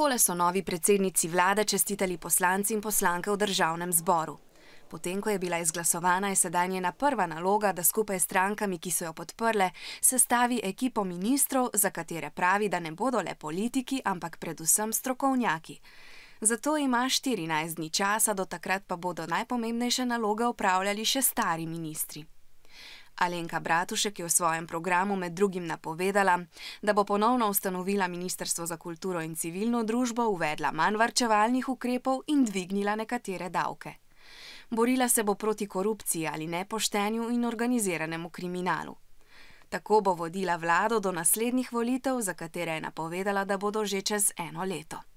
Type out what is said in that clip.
Takole so novi predsednici vlade čestitali poslanci in poslanke v državnem zboru. Potem, ko je bila izglasovana, je sedaj njena prva naloga, da skupaj s strankami, ki so jo podprle, sestavi ekipo ministrov, za katere pravi, da ne bodo le politiki, ampak predvsem strokovnjaki. Zato ima 14 dni časa, do takrat pa bodo najpomembnejše naloge upravljali še stari ministri. Alenka Bratušek je v svojem programu med drugim napovedala, da bo ponovno ustanovila Ministrstvo za kulturo in civilno družbo, uvedla manj varčevalnih ukrepov in dvignila nekatere davke. Borila se bo proti korupciji ali nepoštenju in organiziranemu kriminalu. Tako bo vodila vlado do naslednjih volitev, za katere je napovedala, da bodo že čez eno leto.